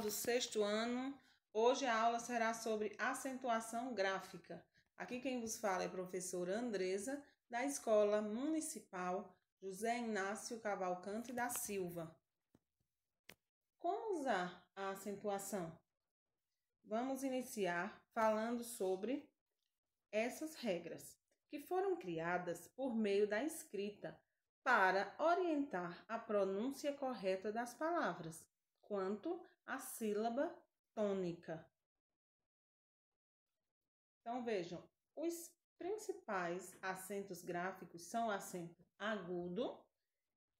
do sexto ano. Hoje a aula será sobre acentuação gráfica. Aqui quem vos fala é a professora Andresa, da Escola Municipal José Inácio Cavalcante da Silva. Como usar a acentuação? Vamos iniciar falando sobre essas regras, que foram criadas por meio da escrita para orientar a pronúncia correta das palavras, quanto a sílaba tônica. Então vejam, os principais acentos gráficos são o acento agudo,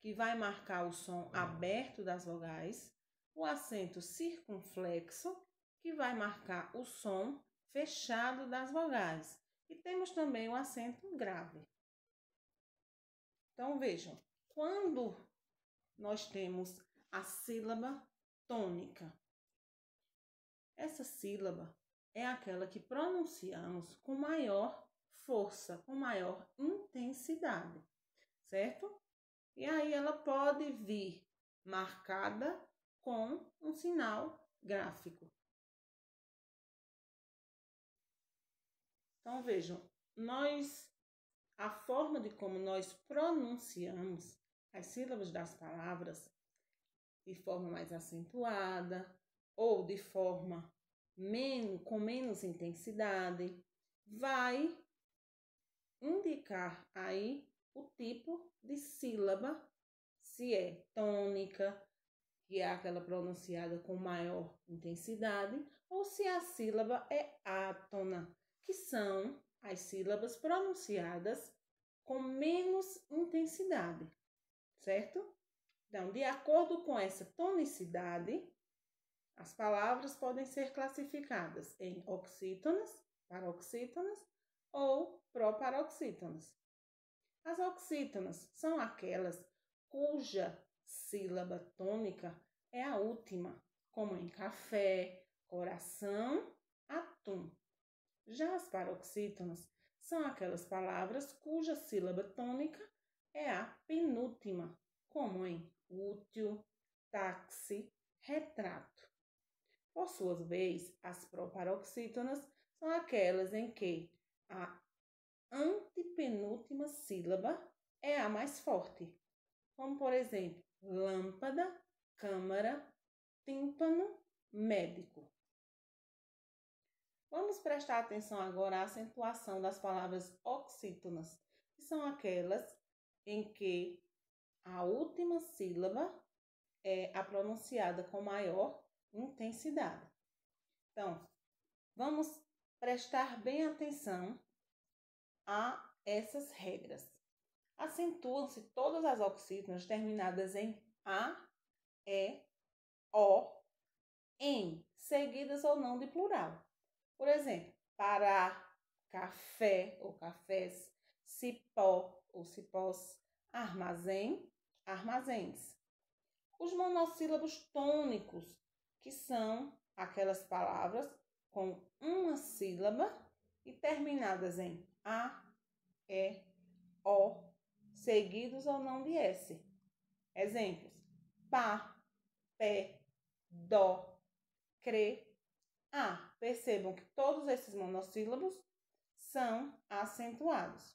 que vai marcar o som aberto das vogais, o acento circunflexo, que vai marcar o som fechado das vogais, e temos também o acento grave. Então vejam, quando nós temos a sílaba tônica. Essa sílaba é aquela que pronunciamos com maior força, com maior intensidade, certo? E aí ela pode vir marcada com um sinal gráfico. Então vejam, nós a forma de como nós pronunciamos as sílabas das palavras de forma mais acentuada ou de forma menos, com menos intensidade, vai indicar aí o tipo de sílaba, se é tônica, que é aquela pronunciada com maior intensidade, ou se a sílaba é átona, que são as sílabas pronunciadas com menos intensidade, certo? Então, de acordo com essa tonicidade, as palavras podem ser classificadas em oxítonas, paroxítonas ou proparoxítonas. As oxítonas são aquelas cuja sílaba tônica é a última, como em café, coração, atum. Já as paroxítonas são aquelas palavras cuja sílaba tônica é a penúltima, como em útil, táxi, retrato. Por sua vez, as proparoxítonas são aquelas em que a antepenúltima sílaba é a mais forte, como por exemplo, lâmpada, câmara, tímpano, médico. Vamos prestar atenção agora à acentuação das palavras oxítonas, que são aquelas em que a última sílaba é a pronunciada com maior intensidade. Então, vamos prestar bem atenção a essas regras. Acentuam-se todas as oxítonas terminadas em A, E, O, em, seguidas ou não de plural. Por exemplo, parar, café ou cafés, cipó ou cipós, armazém, armazéns. Os monossílabos tônicos, que são aquelas palavras com uma sílaba e terminadas em A, E, O, seguidos ou não de S. Exemplos: pá, pé, dó, crê, a. Percebam que todos esses monossílabos são acentuados.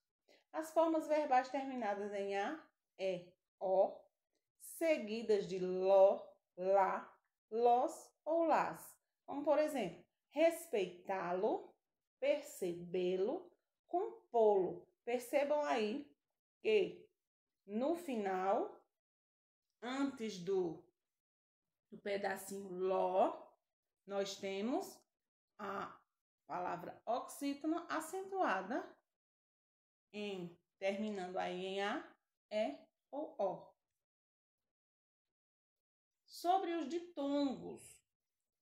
As formas verbais terminadas em A, E ó, seguidas de ló, lá, los ou las. Como, por exemplo, respeitá-lo, percebê-lo, compô-lo. Percebam aí que no final, antes do, do pedacinho ló, nós temos a palavra oxítona acentuada em terminando aí em a, e, é ou ó. Sobre os ditongos.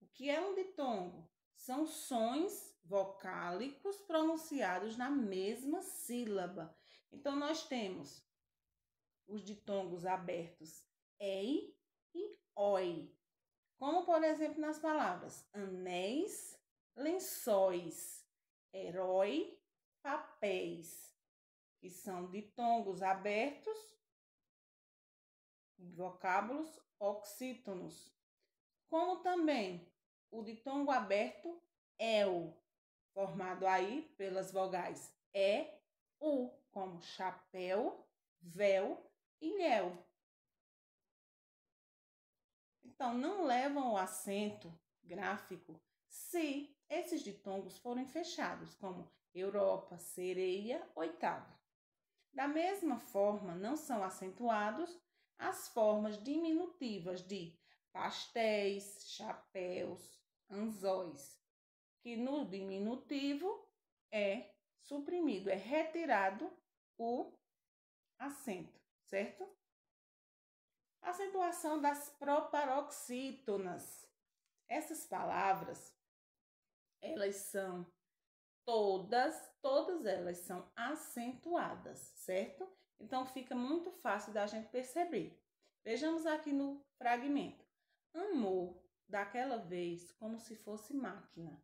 O que é um ditongo? São sons vocálicos pronunciados na mesma sílaba. Então, nós temos os ditongos abertos ei e oi. Como, por exemplo, nas palavras anéis, lençóis, herói, papéis, que são ditongos abertos vocábulos oxítonos, como também o ditongo aberto eu formado aí pelas vogais é, u, como chapéu, véu e léu. Então, não levam o acento gráfico se esses ditongos forem fechados, como Europa, sereia, oitavo. Da mesma forma, não são acentuados as formas diminutivas de pastéis, chapéus, anzóis, que no diminutivo é suprimido, é retirado o acento, certo? Acentuação das proparoxítonas. Essas palavras, elas são todas, todas elas são acentuadas, certo? Então fica muito fácil da gente perceber. Vejamos aqui no fragmento. Amou daquela vez como se fosse máquina.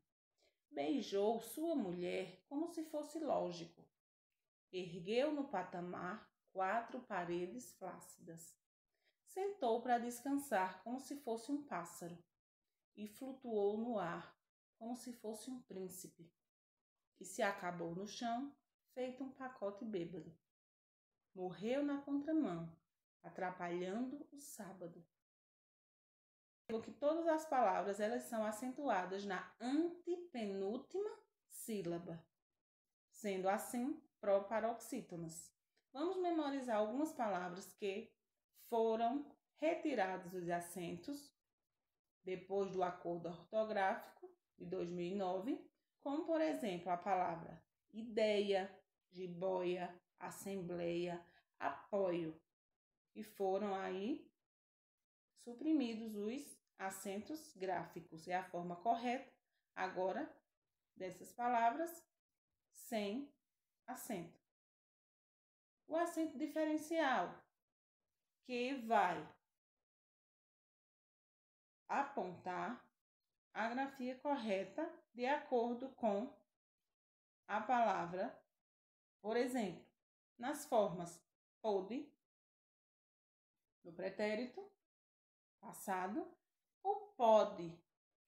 Beijou sua mulher como se fosse lógico. Ergueu no patamar quatro paredes flácidas. Sentou para descansar como se fosse um pássaro e flutuou no ar como se fosse um príncipe, e se acabou no chão, feito um pacote bêbado morreu na contramão, atrapalhando o sábado. Pelo que todas as palavras elas são acentuadas na antepenúltima sílaba, sendo assim proparoxítonas. Vamos memorizar algumas palavras que foram retiradas os acentos depois do acordo ortográfico de 2009, como por exemplo a palavra ideia, jiboia, Assembleia, Apoio, e foram aí suprimidos os assentos gráficos. É a forma correta agora dessas palavras sem acento. O acento diferencial que vai apontar a grafia correta de acordo com a palavra, por exemplo, nas formas pode no pretérito, passado, ou pode,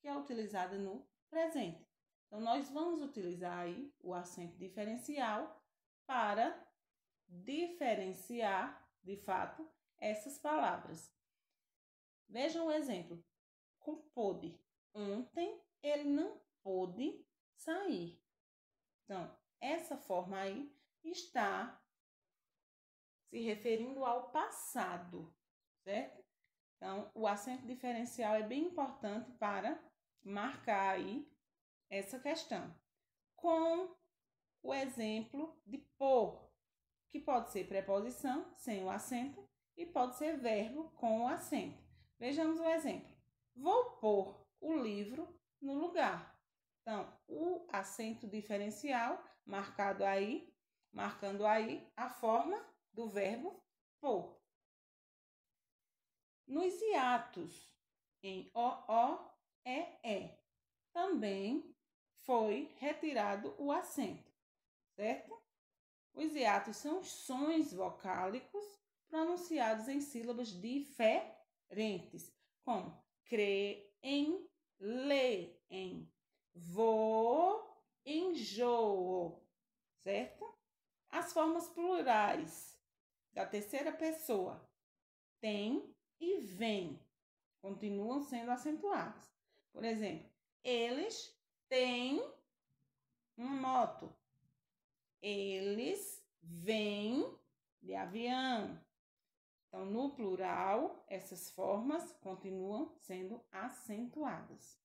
que é utilizada no presente. Então, nós vamos utilizar aí o acento diferencial para diferenciar, de fato, essas palavras. Vejam o exemplo. Com pode. Ontem ele não pôde sair. Então, essa forma aí está se referindo ao passado, certo? Então, o acento diferencial é bem importante para marcar aí essa questão. Com o exemplo de por, que pode ser preposição sem o acento e pode ser verbo com o acento. Vejamos um exemplo. Vou pôr o livro no lugar. Então, o acento diferencial marcado aí, marcando aí a forma do verbo pôr. Nos hiatos em e e também foi retirado o acento, certo? Os hiatos são os sons vocálicos pronunciados em sílabas diferentes, como crer em, lê em, vou, jo certo? As formas plurais da terceira pessoa, tem e vem, continuam sendo acentuadas. Por exemplo, eles têm uma moto. Eles vêm de avião. Então, no plural, essas formas continuam sendo acentuadas.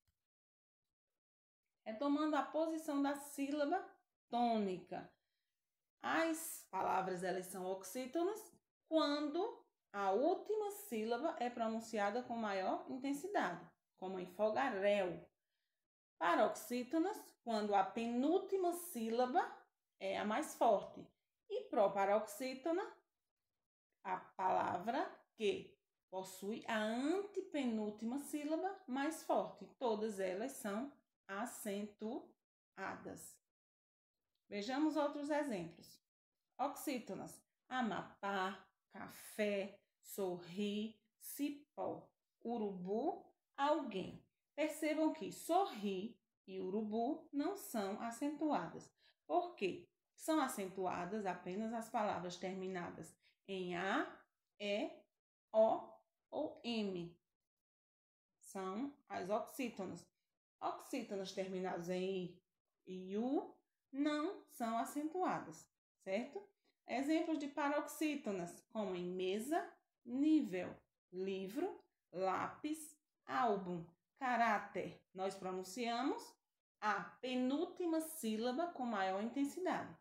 Retomando a posição da sílaba tônica. As palavras elas são oxítonas quando a última sílaba é pronunciada com maior intensidade, como em fogaréu. Paroxítonas quando a penúltima sílaba é a mais forte. E proparoxítona, a palavra que possui a antepenúltima sílaba mais forte. Todas elas são acentuadas. Vejamos outros exemplos. Oxítonas, amapá, café, sorri, cipó, urubu, alguém. Percebam que sorri e urubu não são acentuadas. Por quê? São acentuadas apenas as palavras terminadas em A, E, O ou M. São as oxítonas. Oxítonas terminadas em I, u não são acentuadas, certo? Exemplos de paroxítonas, como em mesa, nível, livro, lápis, álbum, caráter. Nós pronunciamos a penúltima sílaba com maior intensidade.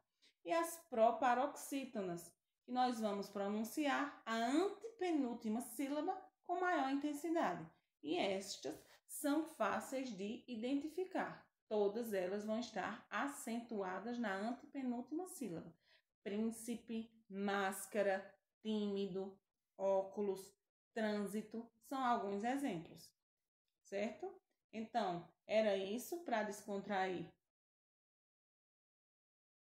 E as proparoxítonas, que nós vamos pronunciar a antepenúltima sílaba com maior intensidade. E estas são fáceis de identificar todas elas vão estar acentuadas na antepenúltima sílaba. Príncipe, máscara, tímido, óculos, trânsito são alguns exemplos, certo? Então, era isso para descontrair